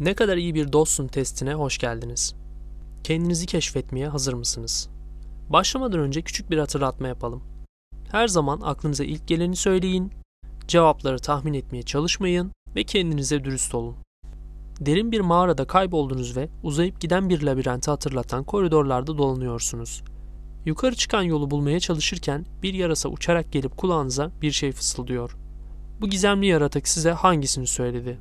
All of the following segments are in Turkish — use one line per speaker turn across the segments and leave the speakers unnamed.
Ne kadar iyi bir dostsun testine hoş geldiniz. Kendinizi keşfetmeye hazır mısınız? Başlamadan önce küçük bir hatırlatma yapalım. Her zaman aklınıza ilk geleni söyleyin, cevapları tahmin etmeye çalışmayın ve kendinize dürüst olun. Derin bir mağarada kayboldunuz ve uzayıp giden bir labirenti hatırlatan koridorlarda dolanıyorsunuz. Yukarı çıkan yolu bulmaya çalışırken bir yarasa uçarak gelip kulağınıza bir şey fısıldıyor. Bu gizemli yaratık size hangisini söyledi?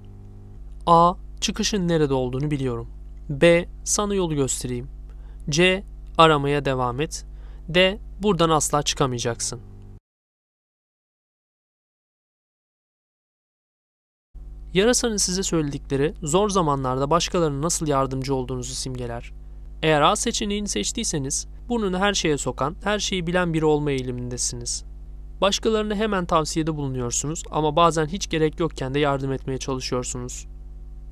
A Çıkışın nerede olduğunu biliyorum. B. Sana yolu göstereyim. C. Aramaya devam et. D. Buradan asla çıkamayacaksın. Yarasanın size söyledikleri zor zamanlarda başkalarına nasıl yardımcı olduğunuzu simgeler. Eğer A seçeneğini seçtiyseniz burnunu her şeye sokan, her şeyi bilen biri olma eğilimindesiniz. Başkalarına hemen tavsiyede bulunuyorsunuz ama bazen hiç gerek yokken de yardım etmeye çalışıyorsunuz.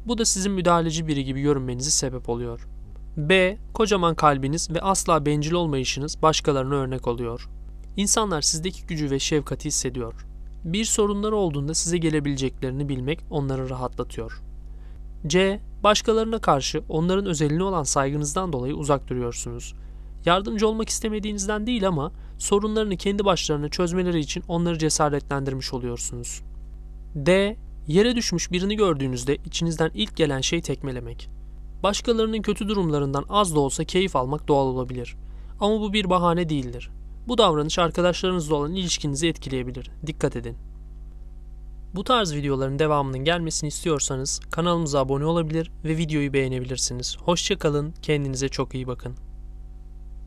Bu da sizin müdahaleci biri gibi görünmenizi sebep oluyor. B. Kocaman kalbiniz ve asla bencil olmayışınız başkalarına örnek oluyor. İnsanlar sizdeki gücü ve şefkati hissediyor. Bir sorunları olduğunda size gelebileceklerini bilmek onları rahatlatıyor. C. Başkalarına karşı onların özeline olan saygınızdan dolayı uzak duruyorsunuz. Yardımcı olmak istemediğinizden değil ama sorunlarını kendi başlarına çözmeleri için onları cesaretlendirmiş oluyorsunuz. D. Yere düşmüş birini gördüğünüzde içinizden ilk gelen şey tekmelemek. Başkalarının kötü durumlarından az da olsa keyif almak doğal olabilir. Ama bu bir bahane değildir. Bu davranış arkadaşlarınızla olan ilişkinizi etkileyebilir. Dikkat edin. Bu tarz videoların devamının gelmesini istiyorsanız kanalımıza abone olabilir ve videoyu beğenebilirsiniz. Hoşçakalın, kendinize çok iyi bakın.